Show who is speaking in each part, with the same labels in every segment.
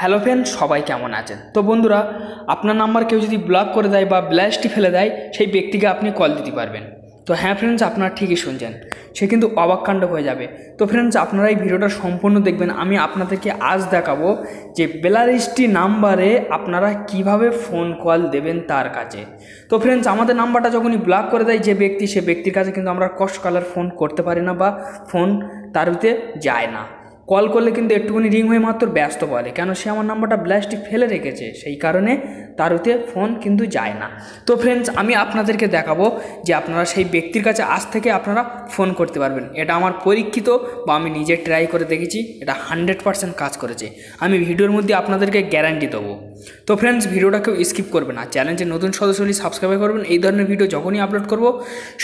Speaker 1: hello friend সবাই কেমন আছেন তো বন্ধুরা আপনার নাম্বার কেউ যদি ব্লক করে দেয় বা ব্ল্যাশটি ফেলে দেয় সেই ব্যক্তিকে আপনি কল দিতে পারবেন তো হ্যাঁ ফ্রেন্ডস আপনারা ঠিকই শুনছেন সে কিন্তু অবাককাণ্ড হয়ে যাবে তো ফ্রেন্ডস আপনারা এই ভিডিওটা সম্পূর্ণ দেখবেন আমি আপনাদেরকে আজ দেখাবো যে বেলারিস্টি নাম্বারে আপনারা কিভাবে ফোন কল দেবেন তার কাছে তো ফ্রেন্ডস আমাদের নাম্বারটা যখনই ব্লক করে দেয় যে ব্যক্তি সে ব্যক্তির কাছে কিন্তু আমরা কষ্ট কালার ফোন করতে পারি না বা ফোন তার ভিতরে যায় না কল করলে কিন্তু একটুখানি রিং হয়ে মাত্র ব্যস্ত বলে কেন সে আমার নাম্বারটা ব্লাস্টে ফেলে রেখেছে সেই কারণে তার ফোন কিন্তু যায় না তো ফ্রেন্ডস আমি আপনাদেরকে দেখাবো যে আপনারা সেই ব্যক্তির কাছে আজ থেকে আপনারা ফোন করতে পারবেন এটা আমার পরীক্ষিত বা আমি নিজে ট্রাই করে দেখেছি এটা হান্ড্রেড পারসেন্ট কাজ করেছে আমি ভিডিওর মধ্যে আপনাদেরকে গ্যারান্টি দেবো তো ফ্রেন্ডস ভিডিওটা কেউ স্কিপ করবে না চ্যানেলের নতুন সদস্য হলে সাবস্ক্রাইব করবেন এই ধরনের ভিডিও যখনই আপলোড করব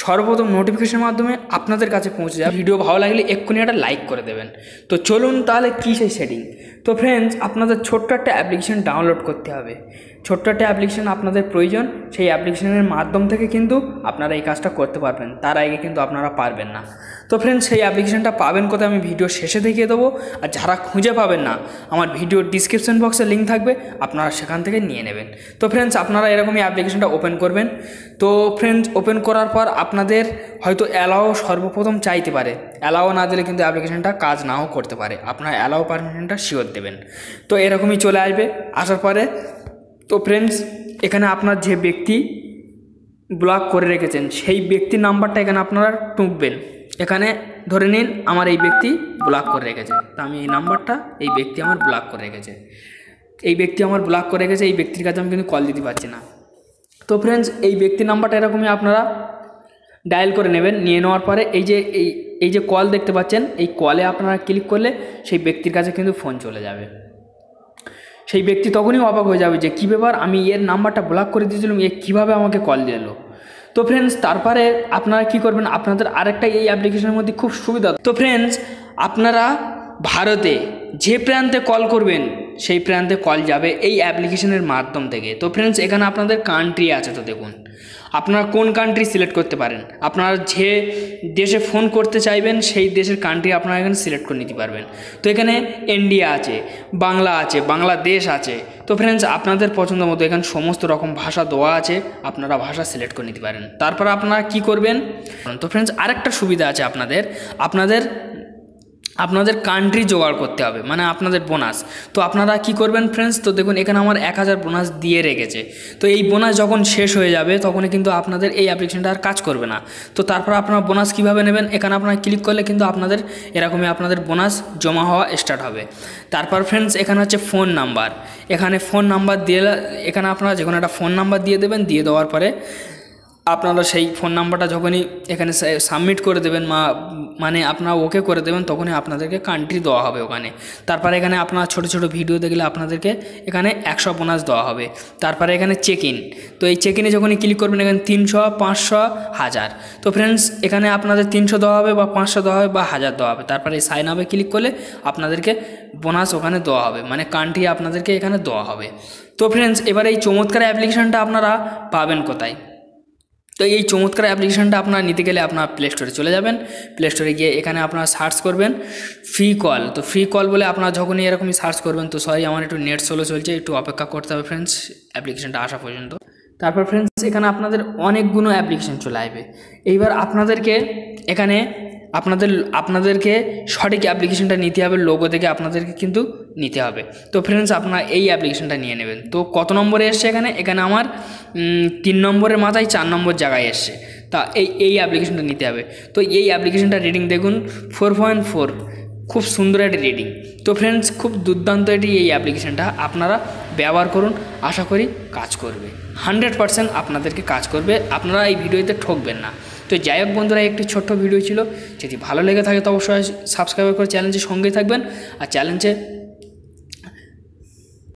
Speaker 1: সর্বপ্রথম নোটিফিকেশনের মাধ্যমে আপনাদের কাছে পৌঁছে যাবে ভিডিও ভালো লাগলে এক্ষুনি একটা লাইক করে দেবেন তো চলুন তাহলে কী সেই সেটিং তো ফ্রেন্ডস আপনাদের ছোট্ট একটা অ্যাপ্লিকেশান ডাউনলোড করতে হবে ছোট্ট একটা অ্যাপ্লিকেশান আপনাদের প্রয়োজন সেই অ্যাপ্লিকেশানের মাধ্যম থেকে কিন্তু আপনারা এই কাজটা করতে পারবেন তার আগে কিন্তু আপনারা পারবেন না তো ফ্রেন্ডস সেই অ্যাপ্লিকেশানটা পাবেন কোথায় আমি ভিডিও শেষে দেখিয়ে দেবো আর যারা খুঁজে পাবেন না আমার ভিডিও ডিসক্রিপশন বক্সে লিঙ্ক থাকবে আপনারা সেখান থেকে নিয়ে নেবেন তো ফ্রেন্ডস আপনারা এরকমই অ্যাপ্লিকেশানটা ওপেন করবেন তো ফ্রেন্ডস ওপেন করার পর আপনাদের হয়তো অ্যালাও সর্বপ্রথম চাইতে পারে অ্যালাও না দিলে কিন্তু অ্যাপ্লিকেশানটা কাজ নাও করতে পারে আপনার অ্যালাও পারমিশনটা শিওর দেবেন তো এরকমই চলে আসবে আসার পরে তো ফ্রেন্ডস এখানে আপনার যে ব্যক্তি ব্লক করে রেখেছেন সেই ব্যক্তির নাম্বারটা এখানে আপনারা টুঁকবেন এখানে ধরে নিন আমার এই ব্যক্তি ব্লক করে রেখেছে তা আমি এই নাম্বারটা এই ব্যক্তি আমার ব্লক করে রেখেছে এই ব্যক্তি আমার ব্লক করে রেখেছে এই ব্যক্তির কাছে আমি কিন্তু কল দিতে পারছি না তো ফ্রেন্ডস এই ব্যক্তির নাম্বারটা এরকমই আপনারা ডায়াল করে নেবেন নিয়ে নেওয়ার পরে এই যে এই এই যে কল দেখতে পাচ্ছেন এই কলে আপনারা ক্লিক করলে সেই ব্যক্তির কাছে কিন্তু ফোন চলে যাবে সেই ব্যক্তি তখনই অবাক হয়ে যাবে যে কী ব্যাপার আমি এর নাম্বারটা ব্লক করে দিয়েছিলাম এ কীভাবে আমাকে কল দিলো তো ফ্রেন্ডস তারপরে আপনারা কি করবেন আপনাদের আরেকটা এই অ্যাপ্লিকেশনের মধ্যে খুব সুবিধা তো ফ্রেন্ডস আপনারা ভারতে যে প্রান্তে কল করবেন সেই প্রান্তে কল যাবে এই অ্যাপ্লিকেশনের মাধ্যম থেকে তো ফ্রেন্ডস এখানে আপনাদের কান্ট্রি আছে তো দেখুন আপনারা কোন কান্ট্রি সিলেক্ট করতে পারেন আপনারা যে দেশে ফোন করতে চাইবেন সেই দেশের কান্ট্রি আপনারা এখানে সিলেক্ট করে নিতে পারবেন তো এখানে ইন্ডিয়া আছে বাংলা আছে বাংলাদেশ আছে তো ফ্রেন্ডস আপনাদের পছন্দ মতো এখানে সমস্ত রকম ভাষা দেওয়া আছে আপনারা ভাষা সিলেক্ট করে নিতে পারেন তারপর আপনারা কি করবেন তো ফ্রেন্ডস আরেকটা সুবিধা আছে আপনাদের আপনাদের আপনাদের কান্ট্রি জোগাড় করতে হবে মানে আপনাদের বোনাস তো আপনারা কি করবেন ফ্রেন্ডস তো দেখুন এখানে আমার এক হাজার বোনাস দিয়ে রেখেছে তো এই বোনাস যখন শেষ হয়ে যাবে তখনই কিন্তু আপনাদের এই অ্যাপ্লিকেশনটা আর কাজ করবে না তো তারপর আপনারা বোনাস কিভাবে নেবেন এখানে আপনারা ক্লিক করলে কিন্তু আপনাদের এরকমই আপনাদের বোনাস জমা হওয়া স্টার্ট হবে তারপর ফ্রেন্ডস এখানে হচ্ছে ফোন নাম্বার এখানে ফোন নাম্বার দিয়ে এখানে আপনারা যে কোনো একটা ফোন নাম্বার দিয়ে দেবেন দিয়ে দেওয়ার পরে আপনারা সেই ফোন নাম্বারটা যখনই এখানে সাবমিট করে দেবেন মা মানে আপনারা ওকে করে দেবেন তখনই আপনাদেরকে কান্ট্রি দেওয়া হবে ওখানে তারপরে এখানে আপনার ছোট ছোট ভিডিও দেখলে আপনাদেরকে এখানে একশো বোনাস দেওয়া হবে তারপরে এখানে চেক ইন তো এই চেক ইনে যখনই ক্লিক করবেন এখানে তিনশো পাঁচশো হাজার তো ফ্রেন্ডস এখানে আপনাদের তিনশো দেওয়া হবে বা পাঁচশো দেওয়া হবে বা হাজার দেওয়া হবে তারপরে এই সাইন আপে ক্লিক করলে আপনাদেরকে বোনাস ওখানে দেওয়া হবে মানে কান্ট্রি আপনাদেরকে এখানে দেওয়া হবে তো ফ্রেন্ডস এবার এই চমৎকার অ্যাপ্লিকেশানটা আপনারা পাবেন কোথায় তো এই চমৎকার অ্যাপ্লিকেশানটা আপনার নিতে গেলে আপনার প্লে স্টোরে চলে যাবেন প্লে স্টোরে গিয়ে এখানে আপনার সার্চ করবেন ফ্রি কল তো ফ্রি কল বলে আপনার যখনই এরকমই সার্চ করবেন তো সরি আমার একটু নেট সোলো চলছে একটু অপেক্ষা করতে হবে ফ্রেন্ডস অ্যাপ্লিকেশানটা আসা পর্যন্ত তারপর ফ্রেন্ডস এখানে আপনাদের অনেকগুলো অ্যাপ্লিকেশান চলে আসবে এইবার আপনাদেরকে এখানে আপনাদের আপনাদেরকে সঠিক অ্যাপ্লিকেশানটা নিতে হবে লোগো থেকে আপনাদেরকে কিন্তু নিতে হবে তো ফ্রেন্ডস আপনারা এই অ্যাপ্লিকেশানটা নিয়ে নেবেন তো কত নম্বরে এসছে এখানে এখানে আমার তিন নম্বরের মাথায় চার নম্বর জায়গায় এসছে তা এই এই অ্যাপ্লিকেশানটা নিতে হবে তো এই অ্যাপ্লিকেশানটা রিডিং দেখুন ফোর পয়েন্ট ফোর খুব সুন্দর একটি রিডিং তো ফ্রেন্ডস খুব দুর্দান্ত এটি এই অ্যাপ্লিকেশানটা আপনারা ব্যবহার করুন আশা করি কাজ করবে হান্ড্রেড পারসেন্ট আপনাদেরকে কাজ করবে আপনারা এই ভিডিওতে ঠকবেন না তো যাই হোক বন্ধুরা একটি ছোট্ট ভিডিও ছিল যদি ভালো লেগে থাকে তো অবশ্যই সাবস্ক্রাইব করে চ্যালেঞ্জের সঙ্গেই থাকবেন আর চ্যালেঞ্জে